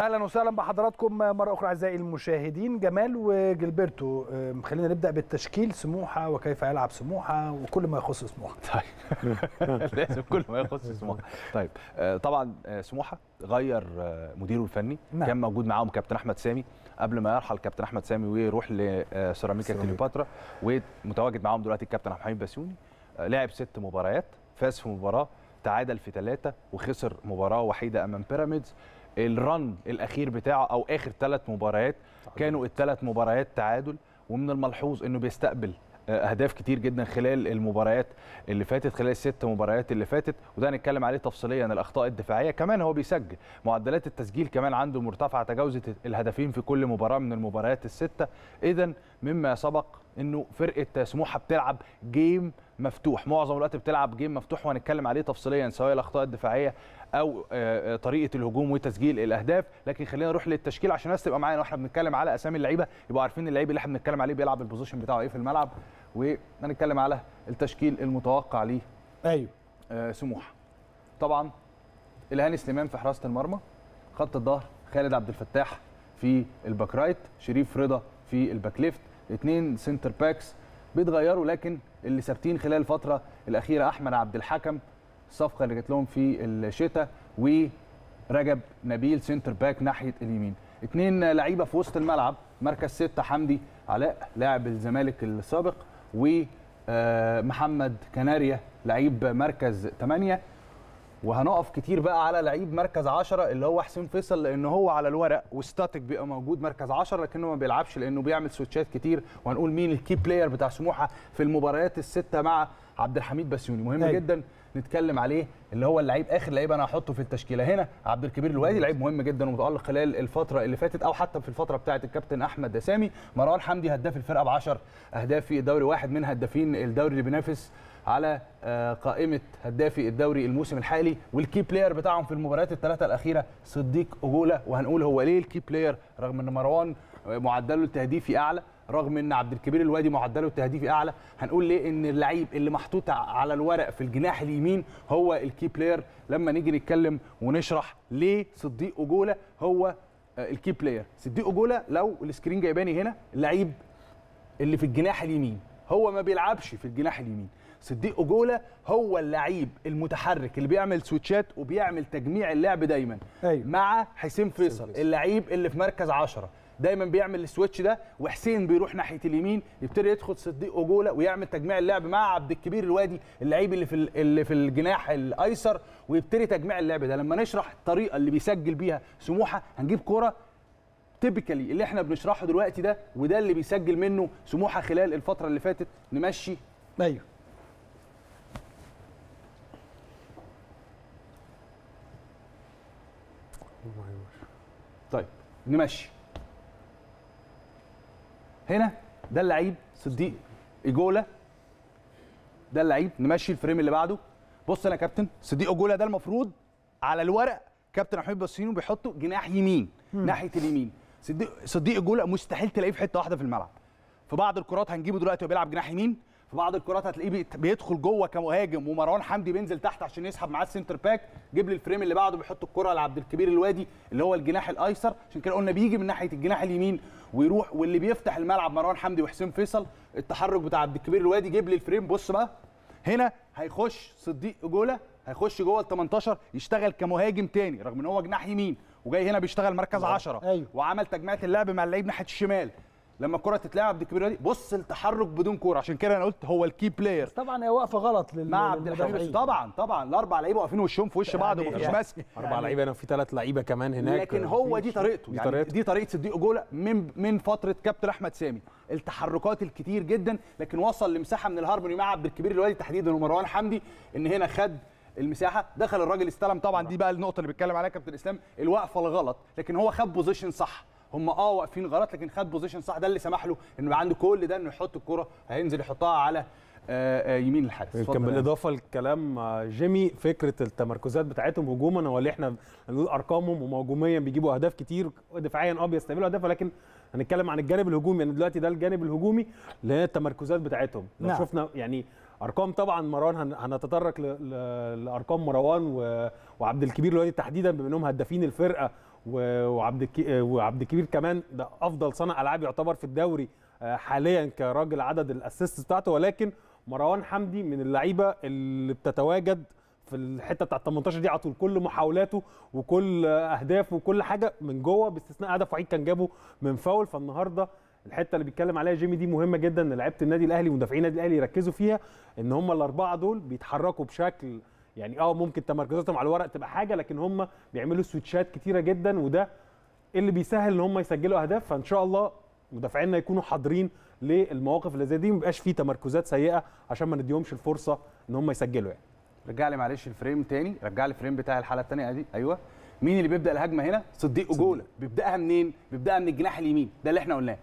اهلا وسهلا بحضراتكم مره اخرى اعزائي المشاهدين جمال وجلبرتو خلينا نبدا بالتشكيل سموحه وكيف يلعب سموحه وكل ما يخص سموحه طيب لازم كل ما يخص سموحه طيب آه، طبعا آه، سموحه غير آه، مديره الفني نعم. كان موجود معاهم كابتن احمد سامي قبل ما يرحل كابتن احمد سامي ويروح لسيراميكا كليوباترا ومتواجد معاهم دلوقتي الكابتن عبد الحميد باسيوني لعب ست مباريات فاز في مباراه تعادل في ثلاثه وخسر مباراه وحيده امام بيراميدز الرن الاخير بتاعه او اخر ثلاث مباريات كانوا الثلاث مباريات تعادل ومن الملحوظ انه بيستقبل آه، اهداف كتير جدا خلال المباريات اللي فاتت خلال الست مباريات اللي فاتت وده هنتكلم عليه تفصيليا الاخطاء الدفاعيه كمان هو بيسجل معدلات التسجيل كمان عنده مرتفعه تجاوزت الهدفين في كل مباراه من المباريات السته اذا مما سبق انه فرقه سموحه بتلعب جيم مفتوح معظم الوقت بتلعب جيم مفتوح وهنتكلم عليه تفصيليا سواء الاخطاء الدفاعيه او آه، آه، طريقه الهجوم وتسجيل الاهداف لكن خلينا نروح للتشكيل عشان الناس تبقى معانا واحنا بنتكلم على اسامي اللعيبه يبقوا عارفين اللعيب اللي احنا بنتكلم عليه بيلعب البوزيشن بتاعه ايه في الملعب ونتكلم على التشكيل المتوقع ليه ايوه آه طبعا الهاني سليمان في حراسه المرمى خط الظهر خالد عبد الفتاح في الباك رايت شريف رضا في الباك ليفت اثنين سنتر باكس بيتغيروا لكن اللي ثابتين خلال الفتره الاخيره احمد عبد الحكم الصفقه اللي جات لهم في الشتاء ورجب نبيل سنتر باك ناحيه اليمين اثنين لعيبه في وسط الملعب مركز ستة حمدي علاء لاعب الزمالك السابق ومحمد كناريا لعيب مركز 8 وهنقف كتير بقى على لعيب مركز 10 اللي هو حسين فيصل لان هو على الورق وستاتيك بيبقى موجود مركز 10 لكنه ما بيلعبش لانه بيعمل سويتشات كتير وهنقول مين الكي بلاير بتاع سموحه في المباريات السته مع عبد الحميد بسيوني مهم طيب. جدا نتكلم عليه اللي هو اللعيب اخر لعيب انا هحطه في التشكيله هنا عبد الكبير الوادي لعيب مهم جدا ومتالق خلال الفتره اللي فاتت او حتى في الفتره بتاعه الكابتن احمد دسامي مروان حمدي هداف الفرقه ب 10 اهداف في الدوري واحد من هدافين الدوري اللي بينافس على آه، قائمه هدافي الدوري الموسم الحالي والكي بلاير بتاعهم في المباريات الثلاثه الاخيره صديق اجوله وهنقول هو ليه الكي بلاير رغم ان مروان معدله التهديفي اعلى رغم ان عبد الكبير الوادي معدله التهديفي اعلى هنقول ليه ان اللعيب اللي محطوط على الورق في الجناح اليمين هو الكي بلاير لما نيجي نتكلم ونشرح ليه صديق اجوله هو آه، الكي بلاير صديق اجوله لو السكرين جايباني هنا اللعيب اللي في الجناح اليمين هو ما بيلعبش في الجناح اليمين صديق اجولا هو اللعيب المتحرك اللي بيعمل سويتشات وبيعمل تجميع اللعب دايما أيوه. مع حسين فيصل اللعيب اللي في مركز 10 دايما بيعمل السويتش ده وحسين بيروح ناحيه اليمين يبتدي يدخل صديق اوجولا ويعمل تجميع اللعب مع عبد الكبير الوادي اللعيب اللي في اللي في الجناح الايسر ويبتدي تجميع اللعب ده لما نشرح الطريقه اللي بيسجل بيها سموحه هنجيب كوره تيبيكالي اللي احنا بنشرحه دلوقتي ده وده اللي بيسجل منه سموحه خلال الفتره اللي فاتت نمشي ايوه طيب نمشي هنا ده اللعيب صديق ايجولا ده اللعيب نمشي الفريم اللي بعده بص انا كابتن صديق ايجولا ده المفروض على الورق كابتن احمد بسينو بيحطه جناح يمين مم. ناحيه اليمين صديق صديق ايجولا مستحيل تلاقيه في حته واحده في الملعب في بعض الكرات هنجيبه دلوقتي وبيلعب جناح يمين في بعض الكرات هتلاقيه بيدخل جوه كمهاجم ومروان حمدي بينزل تحت عشان يسحب معاه السنتر باك جيب لي الفريم اللي بعده بيحط الكره لعبد الكبير الوادي اللي هو الجناح الايسر عشان كده قلنا بيجي من ناحيه الجناح اليمين ويروح واللي بيفتح الملعب مروان حمدي وحسين فيصل التحرك بتاع عبد الكبير الوادي جيب لي الفريم بص بقى هنا هيخش صديق جوله هيخش جوه ال 18 يشتغل كمهاجم تاني رغم ان هو جناح يمين وجاي هنا بيشتغل مركز 10 نعم. أيوه. وعمل تجميعه اللعب مع اللعيب ناحيه الشمال لما الكره تتلعب بالكبيره دي بص التحرك بدون كوره عشان كده انا قلت هو الكي بلاير طبعا هي واقفه غلط لل... مع عبد الحميد طبعا طبعا الاربع لعيبه واقفين وشهم في وش يعني بعض ومفيش يعني ماسك اربع يعني لعيبه انا في ثلاث لعيبه كمان هناك لكن هو دي طريقته يعني دي طريقته دي طريقه صديق جوله من من فتره كابتن احمد سامي التحركات الكتير جدا لكن وصل لمساحه من الهارموني مع عبد الكبير الوالي تحديدا ومروان حمدي ان هنا خد المساحه دخل الراجل استلم طبعا دي بقى النقطه اللي بيتكلم عليها كابتن اسلام الوقفه الغلط لكن هو خد بوزيشن صح هم اه واقفين غلط لكن خد بوزيشن صح ده اللي سمح له انه يبقى عنده كل ده انه يحط الكرة هينزل يحطها على آه، آه، يمين الحارس كان بالاضافه لكلام آه، جيمي فكره التمركزات بتاعتهم هجوما هو اللي احنا بنقول ارقامهم هم هجوميا بيجيبوا اهداف كتير دفاعيا اه بيستقبلوا اهداف ولكن هنتكلم عن الجانب الهجومي يعني دلوقتي ده الجانب الهجومي اللي هي التمركزات بتاعتهم لو نعم. شفنا يعني ارقام طبعا مروان هنتطرق لارقام مروان وعبد الكبير دلوقتي تحديدا بما انهم هدافين الفرقه وعبد وعبد الكبير كمان ده افضل صانع العاب يعتبر في الدوري آه، حاليا كراجل عدد الاسيست بتاعته ولكن مروان حمدي من اللعيبه اللي بتتواجد في الحته بتاعت 18 دي على طول كل محاولاته وكل اهدافه وكل حاجه من جوه باستثناء هدف وعيد كان جابه من فاول فالنهارده الحته اللي بيتكلم عليها جيمي دي مهمه جدا ان لعيبه النادي الاهلي ومدافعين النادي الاهلي يركزوا فيها ان هم الاربعه دول بيتحركوا بشكل يعني اه ممكن تمركزاتهم على الورق تبقى حاجه لكن هم بيعملوا سويتشات كتيره جدا وده اللي بيسهل ان هم يسجلوا اهداف فان شاء الله مدافعينا يكونوا حاضرين للمواقف اللي زي دي ما يبقاش فيه تمركزات سيئه عشان ما نديهمش الفرصه ان هم يسجلوا يعني رجع لي معلش الفريم تاني رجع لي الفريم بتاع الحلقه الثانيه دي ايوه مين اللي بيبدا الهجمه هنا صديق اجولا بيبداها منين بيبداها من الجناح اليمين ده اللي احنا قلناه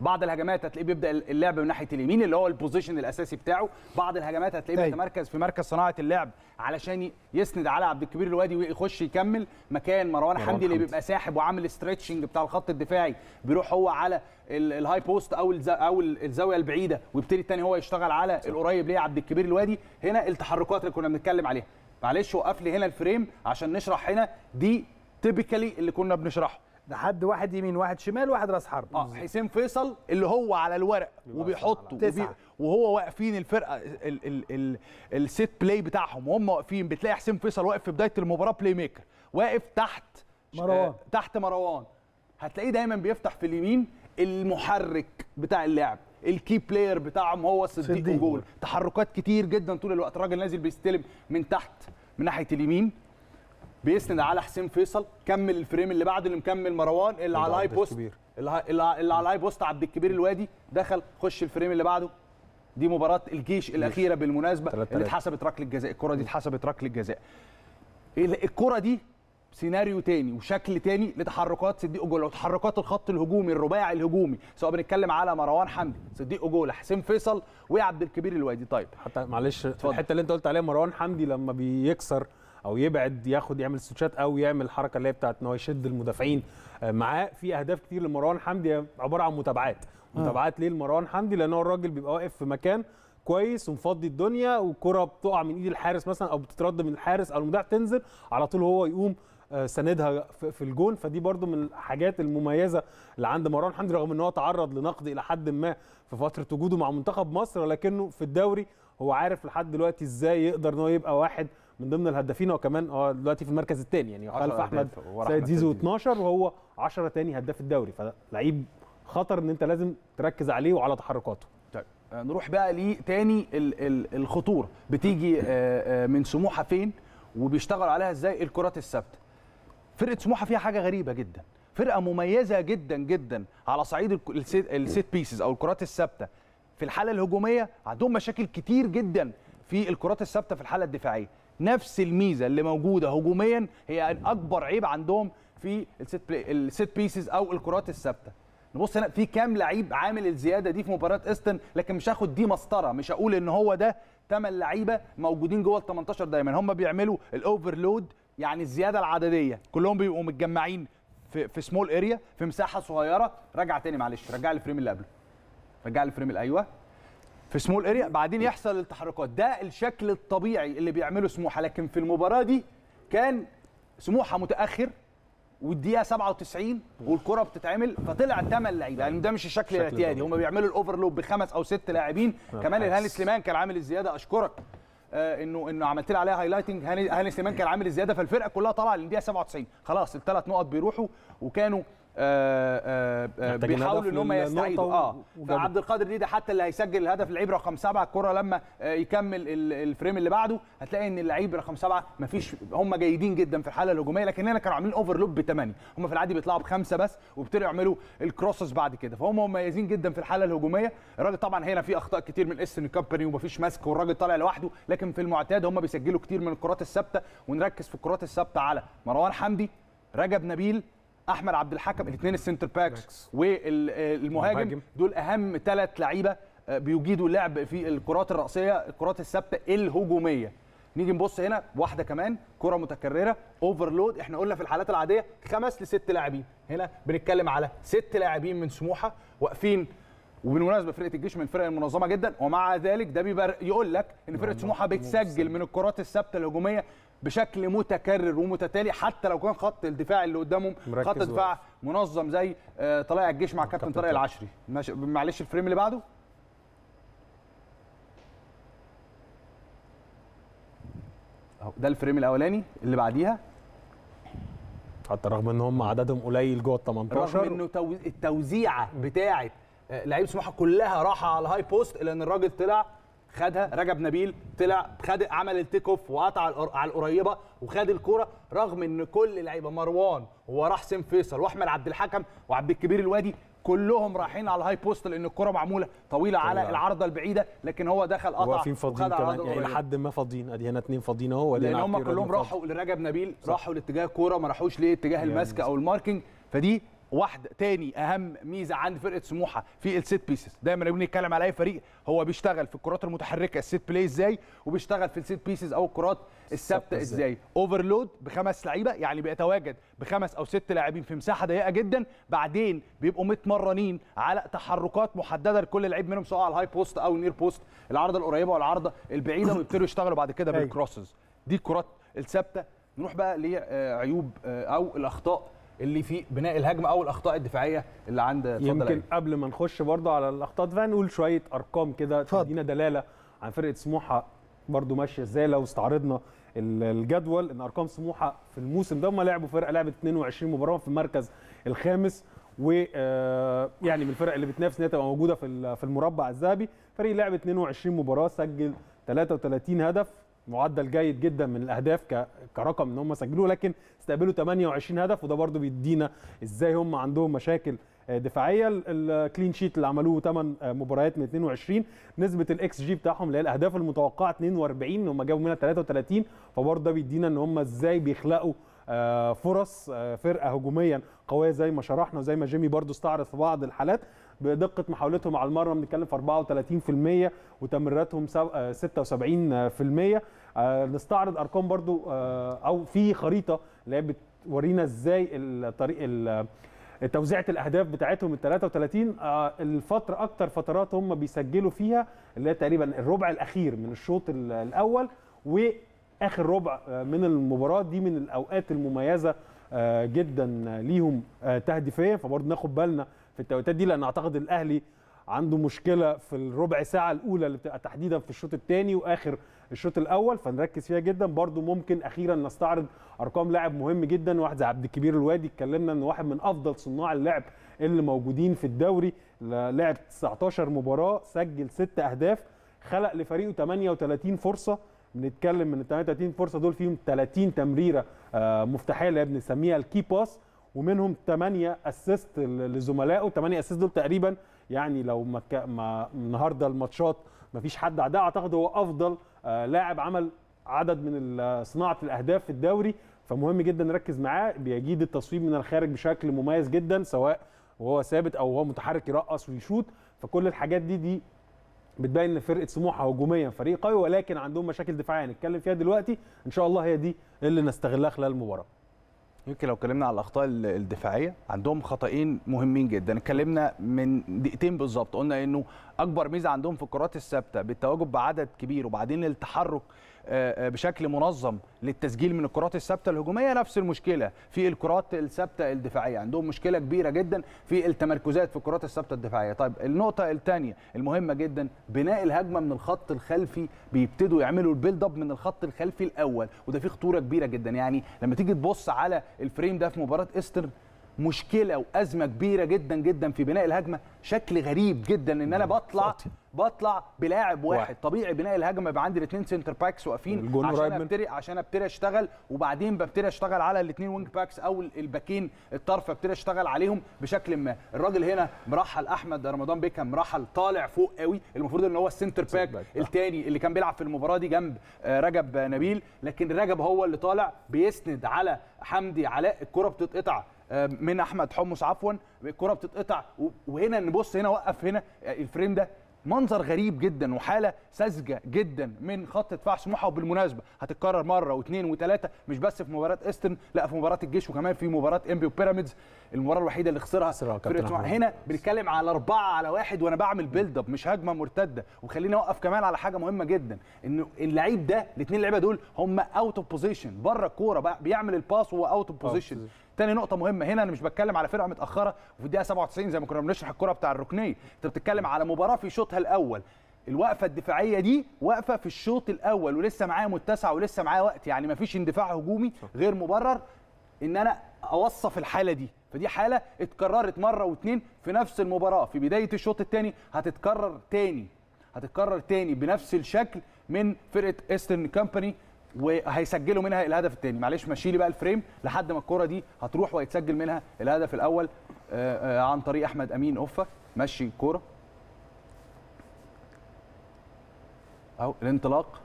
بعض الهجمات هتلاقيه بيبدا اللعب من ناحيه اليمين اللي هو البوزيشن الاساسي بتاعه بعض الهجمات هتلاقيه طيب. بيتمركز في مركز صناعه اللعب علشان يسند على عبد الكبير الوادي ويخش يكمل مكان مروان حمدي اللي بيبقى ساحب وعامل ستريتشنج بتاع الخط الدفاعي بيروح هو على الهاي بوست او او الزاويه البعيده ويبتدي الثاني هو يشتغل على القريب ليه عبد الكبير الوادي هنا التحركات اللي كنا بنتكلم عليها معلش وقف لي هنا الفريم عشان نشرح هنا دي تيبيكالي اللي كنا بنشرحه ده حد واحد يمين واحد شمال واحد راس حرب اه حسين فيصل اللي هو على الورق وبيحطه تسعة. وهو واقفين الفرقه ال ال ال السيت بلاي بتاعهم وهم واقفين بتلاقي حسين فيصل واقف في بدايه المباراه بلاي ميكر واقف تحت آه، مروان آه تحت مروان هتلاقيه دايما بيفتح في اليمين المحرك بتاع اللعب الكي بلاير بتاعهم هو صديق جول تحركات كتير جدا طول الوقت راجل نازل بيستلم من تحت من ناحيه اليمين بيسند على حسين فيصل كمل الفريم اللي بعده اللي مكمل مروان اللي على الهاي بوست اللي على الهاي بوست عبد الكبير الوادي دخل خش الفريم اللي بعده دي مباراه الجيش الاخيره بالمناسبه اللي اتحسبت ركله جزاء الكره دي اتحسبت ركله جزاء الكره دي سيناريو تاني وشكل تاني لتحركات صديق اوجولا وتحركات الخط الهجومي الرباعي الهجومي سواء بنتكلم على مروان حمدي صديق اوجولا حسين فيصل وعبد الكبير الوادي طيب حتى معلش الحته اللي انت قلت عليها مروان حمدي لما بيكسر او يبعد ياخد يعمل سوتشات او يعمل الحركه اللي هي بتاعت ان هو يشد المدافعين آه، معاه في اهداف كتير لمروان حمدي عباره عن متابعات آه. متابعات ليه لمروان حمدي لان هو الراجل بيبقى واقف في مكان كويس ومفضي الدنيا والكره بتقع من ايد الحارس مثلا او بتترد من الحارس او المدافع تنزل على طول هو يقوم آه، سندها في الجون فدي برضو من الحاجات المميزه اللي عند مروان حمدي رغم ان هو تعرض لنقد الى حد ما في فتره وجوده مع منتخب مصر لكنه في الدوري هو عارف لحد دلوقتي ازاي يقدر ان هو يبقى واحد من ضمن الهدافين هو كمان اه دلوقتي في المركز الثاني يعني خلف احمد سيد زيزو 12 وهو 10 ثاني هداف الدوري فلعيب خطر ان انت لازم تركز عليه وعلى تحركاته طيب آه، نروح بقى لتاني الخطوره بتيجي آه، آه، من سموحه فين وبيشتغل عليها ازاي الكرات الثابته فرقه سموحه فيها حاجه غريبه جدا فرقه مميزه جدا جدا على صعيد السيت بيسز او الكرات الثابته في الحاله الهجوميه عندهم مشاكل كتير جدا في الكرات الثابته في الحاله الدفاعيه نفس الميزه اللي موجوده هجوميا هي اكبر عيب عندهم في الست بلاي الست بيسز او الكرات الثابته نبص هنا في كام لعيب عامل الزياده دي في مباراه استن لكن مش هاخد دي مسطره مش هقول ان هو ده ثمان لعيبه موجودين جوه ال 18 دايما هم بيعملوا الاوفرلود يعني الزياده العدديه كلهم بيبقوا متجمعين في في سمول اريا في مساحه صغيره رجع تاني معلش رجع لي الفريم اللي قبله رجع لي الفريم ايوه في سمول اريا بعدين يحصل التحركات ده الشكل الطبيعي اللي بيعمله سموحه لكن في المباراه دي كان سموحه متاخر والدقيقه 97 والكره بتتعمل فطلع ثمان لعيبه يعني ده مش الشكل الاعتيادي هم بيعملوا الاوفرلوب بخمس او ست لاعبين آه، كمان الهاني سليمان كان عامل الزياده اشكرك آه انه انه عملت لي عليها هايلايتنج هاني سليمان كان عامل الزياده فالفرقه كلها طالعه للدقيقه 97 خلاص الثلاث نقط بيروحوا وكانوا آه، آه، آه، بيحاولوا ان هم يستعيدوا اه فعبد القادر ديدا حتى اللي هيسجل الهدف اللعيب رقم سبعه الكره لما يكمل الفريم اللي بعده هتلاقي ان اللعيب رقم سبعه مفيش هم جيدين جدا في الحاله الهجوميه لكن هنا كانوا عاملين اوفرلوب بثمانيه هم في العادي بيطلعوا بخمسه بس وابتدوا يعملوا الكروسز بعد كده فهم مميزين جدا في الحاله الهجوميه الراجل طبعا هنا في اخطاء كتير من استن وما ومفيش ماسك والراجل طالع لوحده لكن في المعتاد هم بيسجلوا كتير من الكرات الثابته ونركز في الكرات الثابته على مروان حمدي رجب نبيل احمد عبد الحكم الاثنين السنتر باكس والمهاجم دول اهم ثلاث لعيبه آه، بيجيدوا لعب في الكرات الرأسية الكرات الثابتة الهجومية نيجي نبص هنا واحدة كمان كرة متكررة اوفرلود احنا قلنا في الحالات العادية خمس لست لاعبين هنا بنتكلم على ست لاعبين من سموحة واقفين وبالمناسبه فرقه الجيش من الفرق المنظمه جدا ومع ذلك ده بيبقى يقول لك ان فرقه سموحه بتسجل من الكرات الثابته الهجوميه بشكل متكرر ومتتالي حتى لو كان خط الدفاع اللي قدامهم خط دفاع منظم زي آه، طلائع الجيش مع كابتن طارق العشري معلش الفريم اللي بعده ده الفريم الاولاني اللي بعديها حتى رغم ان هم عددهم قليل جوه ال 18 رغم انه التوزيعه بتاعه آه، لعيب سموحه كلها راحه على الهاي بوست لان الراجل طلع خدها رجب نبيل طلع خد عمل التيك اوف وقطع على القريبه وخد الكوره رغم ان كل اللعيبه مروان وراح حسين فيصل واحمد عبد الحكم وعبد الكبير الوادي كلهم رايحين على الهاي بوست لان الكره معموله طويله على العارضه البعيده لكن هو دخل قطع واقفين فاضيين كمان يعني لحد ما فاضيين ادي هنا اثنين فاضيين اهو لان هم كلهم راحوا لرجب نبيل صح. راحوا لاتجاه الكوره ما راحوش لاتجاه يعني المسك او الماركينج فدي واحده تاني اهم ميزه عند فرقه سموحه في السيت بيسز دايما لما نتكلم على اي فريق هو بيشتغل في الكرات المتحركه السيت بلاي ازاي وبيشتغل في السيت بيسز او الكرات الثابته ازاي اوفرلود بخمس لعيبه يعني بيتواجد بخمس او ست لاعبين في مساحه ضيقه جدا بعدين بيبقوا متمرنين على تحركات محدده لكل لعيب منهم سواء على الهاي بوست او النير بوست العارضه القريبه والعرضه البعيده ويبتدوا يشتغلوا بعد كده أيوه. بالكروسز دي الكرات الثابته نروح بقى لعيوب آه، او الاخطاء اللي في بناء الهجمه او الاخطاء الدفاعيه اللي عند يمكن أي. قبل ما نخش برضه على الاخطاء الدفاعيه نقول شويه ارقام كده تدينا دلاله عن فرقه سموحه برضه ماشيه ازاي لو استعرضنا الجدول ان ارقام سموحه في الموسم ده هم لعبوا فرقه لعبت 22 مباراه في المركز الخامس و آه، يعني من الفرق اللي بتنافس انها تبقى موجوده في المربع الذهبي فريق لعب 22 مباراه سجل 33 هدف معدل جيد جدا من الاهداف كرقم ان هم سجلوه لكن استقبلوا 28 هدف وده برضو بيدينا ازاي هم عندهم مشاكل آه، دفاعيه الكلين شيت اللي عملوه 8 آه، مباريات من 22 نسبه الاكس جي بتاعهم اللي هي الاهداف المتوقعه 42 ان هم جابوا منها 33 فبرضه ده بيدينا ان هم ازاي بيخلقوا آه، فرص فرقه هجوميا قويه زي ما شرحنا وزي ما جيمي برضو استعرض في بعض الحالات بدقه محاولتهم على المرمى بنتكلم في 34% وتمريراتهم 76% آه، آه، نستعرض ارقام برضو آه، او في خريطه اللي هي بتورينا ازاي الطريق توزيعة الأهداف بتاعتهم ال 33 الفترة أكتر فترات هم بيسجلوا فيها اللي هي تقريبا الربع الأخير من الشوط الأول وآخر ربع من المباراة دي من الأوقات المميزة جدا ليهم تهديفيا فبرضه ناخد بالنا في التوقيتات دي لان اعتقد الاهلي عنده مشكله في الربع ساعه الاولى اللي بتبقى تحديدا في الشوط الثاني واخر الشوط الاول فنركز فيها جدا برضو ممكن اخيرا نستعرض ارقام لاعب مهم جدا واحد زي عبد الكبير الوادي اتكلمنا ان واحد من افضل صناع اللعب اللي موجودين في الدوري لعب 19 مباراه سجل 6 اهداف خلق لفريقه 38 فرصه بنتكلم من ال 38 فرصه دول فيهم 30 تمريره آه، مفتاحيه اللي بنسميها الكي باس ومنهم 8 اسيست لزملائه 8 اسيست دول تقريبا يعني لو ما, النهارده الماتشات ما فيش حد عداه اعتقد هو افضل آه، لاعب عمل عدد من صناعه الاهداف في الدوري فمهم جدا نركز معاه بيجيد التصويب من الخارج بشكل مميز جدا سواء وهو ثابت او هو متحرك يرقص ويشوط فكل الحاجات دي دي بتبين ان فرقه سموحه هجوميا فريق قوي ولكن عندهم مشاكل دفاعيه هنتكلم فيها دلوقتي ان شاء الله هي دي اللي نستغلها خلال المباراه يمكن لو اتكلمنا على الاخطاء الدفاعيه عندهم خطئين مهمين جدا اتكلمنا من دقيقتين بالظبط قلنا انه اكبر ميزه عندهم في الكرات الثابته بالتواجد بعدد كبير وبعدين التحرك آه، آه، بشكل منظم للتسجيل من الكرات الثابته الهجوميه نفس المشكله في الكرات الثابته الدفاعيه عندهم مشكله كبيره جدا في التمركزات في الكرات الثابته الدفاعيه طيب النقطه الثانيه المهمه جدا بناء الهجمه من الخط الخلفي بيبتدوا يعملوا البيلد اب من الخط الخلفي الاول وده فيه خطوره كبيره جدا يعني لما تيجي تبص على الفريم ده في مباراه استر مشكله وازمه كبيره جدا جدا في بناء الهجمه شكل غريب جدا ان انا بطلع بطلع بلاعب واحد, واحد. طبيعي بناء الهجمه يبقى عندي الاثنين سنتر باكس واقفين عشان ابتدي عشان ابتدي اشتغل وبعدين ببتدي اشتغل على الاثنين وينج باكس او الباكين الطرف ابتدي اشتغل عليهم بشكل ما الراجل هنا مرحل احمد رمضان بيكهام مرحل طالع فوق قوي المفروض ان هو السنتر باك الثاني اللي كان بيلعب في المباراه دي جنب آه، رجب نبيل لكن رجب هو اللي طالع بيسند على حمدي علاء الكره بتتقطع آه، من احمد حمص عفوا الكره بتتقطع وهنا نبص هنا وقف هنا آه، الفريم ده منظر غريب جدا وحاله ساذجه جدا من خط دفاع سموحه وبالمناسبه هتتكرر مره واثنين وثلاثه مش بس في مباراه ايسترن لا في مباراه الجيش وكمان في مباراه انبي وبيراميدز المباراه الوحيده اللي خسرها فرقه هنا بنتكلم على أربعة على واحد وانا بعمل بيلد اب مش هجمه مرتده وخليني اوقف كمان على حاجه مهمه جدا ان اللعيب ده الاثنين لعيبه دول هم اوت اوف بوزيشن بره الكوره بيعمل الباس وهو اوت اوف بوزيشن تاني نقطه مهمه هنا انا مش بتكلم على فرقه متاخره وفي الدقيقه 97 زي ما كنا بنشرح الكره بتاع الركنيه انت بتتكلم على مباراه في شوطها الاول الوقفه الدفاعيه دي واقفه في الشوط الاول ولسه معايا متسعه ولسه معايا وقت يعني مفيش اندفاع هجومي غير مبرر ان انا اوصف الحاله دي فدي حاله اتكررت مره واتنين في نفس المباراه في بدايه الشوط الثاني هتتكرر تاني هتتكرر تاني بنفس الشكل من فرقه ايسترن كامباني وهيسجلوا منها الهدف الثاني معلش مشيلي بقى الفريم لحد ما الكره دي هتروح ويتسجل منها الهدف الاول آه، آه، عن طريق احمد امين اوفا مشي الكوره اهو الانطلاق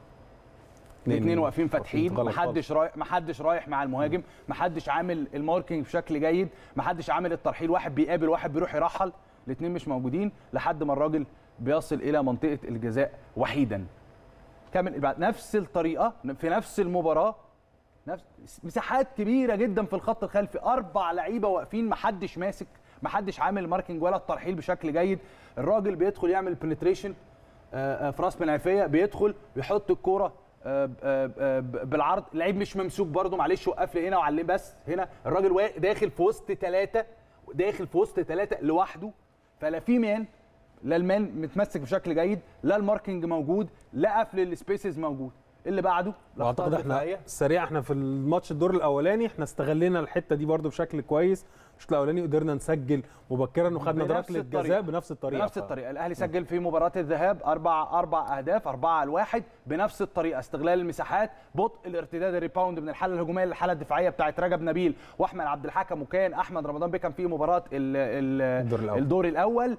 الاثنين واقفين فاتحين محدش رايح محدش رايح مع المهاجم محدش عامل الماركينج بشكل جيد محدش عامل الترحيل واحد بيقابل واحد بيروح يرحل الاثنين مش موجودين لحد ما الراجل بيصل الى منطقه الجزاء وحيدا كامل نفس الطريقه في نفس المباراه نفس مساحات كبيره جدا في الخط الخلفي اربع لعيبه واقفين محدش ماسك محدش عامل ماركنج ولا الترحيل بشكل جيد الراجل بيدخل يعمل بنتريشن آه، آه، في راس بن عفيه بيدخل يحط الكوره آه، بالعرض لعيب مش ممسوك برده معلش وقف لي هنا وعلم بس هنا الراجل داخل في وسط ثلاثه داخل في وسط ثلاثه لوحده فلا في مان لا المان متمسك بشكل جيد لا الماركنج موجود لا قفل السبيسز موجود اللي بعده واعتقد احنا سريع احنا في الماتش الدور الاولاني احنا استغلينا الحته دي برده بشكل كويس الشوط الاولاني قدرنا نسجل مبكرا وخدنا ركله جزاء بنفس الطريقه بنفس الطريقه الاهلي آه. سجل في مباراه الذهاب اربع اربع اهداف اربعه لواحد بنفس الطريقه استغلال المساحات بطء الارتداد الريباوند من الحاله الهجوميه للحاله الدفاعيه بتاعت رجب نبيل واحمد عبد الحكم وكان احمد رمضان بيكم في مباراه الدور الاول, الدور الأول.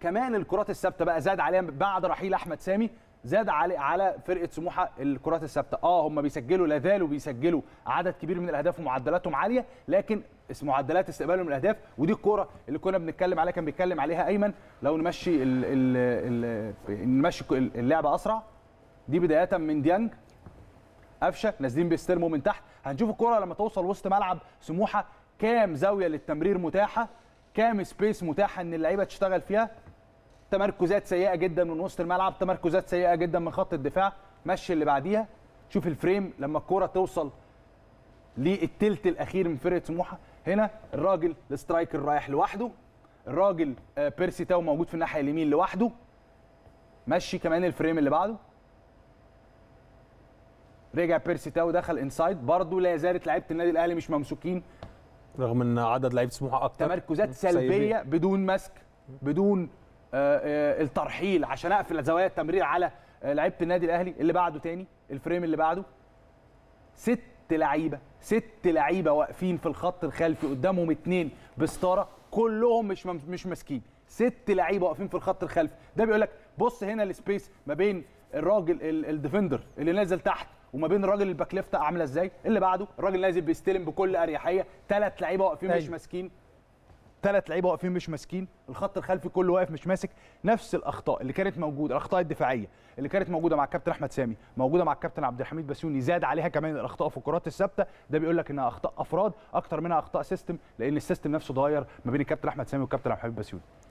كمان الكرات الثابته بقى زاد عليها بعد رحيل احمد سامي زاد على على فرقه سموحه الكرات الثابته اه هم بيسجلوا لا زالوا بيسجلوا عدد كبير من الاهداف ومعدلاتهم عاليه لكن معدلات استقبالهم الاهداف ودي الكوره اللي كنا بنتكلم عليها كان بيتكلم عليها ايمن لو نمشي ال ال ال نمشي اللعبه اسرع دي بدايه من ديانج قفشه نازلين بيستلموا من تحت هنشوف الكوره لما توصل وسط ملعب سموحه كام زاويه للتمرير متاحه كام سبيس متاحه ان اللعيبه تشتغل فيها تمركزات سيئه جدا من وسط الملعب تمركزات سيئه جدا من خط الدفاع مشي اللي بعديها شوف الفريم لما الكوره توصل للتلت الاخير من فرقه سموحه هنا الراجل الاسترايكر رايح لوحده الراجل آه، بيرسي تاو موجود في الناحيه اليمين لوحده مشي كمان الفريم اللي بعده رجع بيرسي تاو دخل انسايد برضه لا زالت لعيبه النادي الاهلي مش ممسوكين رغم ان عدد لعيبه سموحه اكتر تمركزات سلبيه سيبي. بدون مسك بدون آه، آه، الترحيل عشان اقفل زوايا التمرير على آه، لعيبه النادي الاهلي اللي بعده تاني الفريم اللي بعده ست لعيبه ست لعيبه واقفين في الخط الخلفي قدامهم اتنين بستاره كلهم مش مش ماسكين ست لعيبه واقفين في الخط الخلفي ده بيقول لك بص هنا السبيس ما بين الراجل الديفندر اللي نازل تحت وما بين الراجل الباك ليفت عامله ازاي اللي بعده الراجل نازل بيستلم بكل اريحيه ثلاث لعيبه واقفين مش طيب. ماسكين ثلاث لعيبه واقفين مش ماسكين الخط الخلفي كله واقف مش ماسك نفس الاخطاء اللي كانت موجوده الاخطاء الدفاعيه اللي كانت موجوده مع الكابتن احمد سامي موجوده مع الكابتن عبد الحميد بسيوني زاد عليها كمان الاخطاء في الكرات الثابته ده بيقول لك انها اخطاء افراد اكتر منها اخطاء سيستم لان السيستم نفسه اتغير ما بين الكابتن احمد سامي والكابتن عبد الحميد بسيوني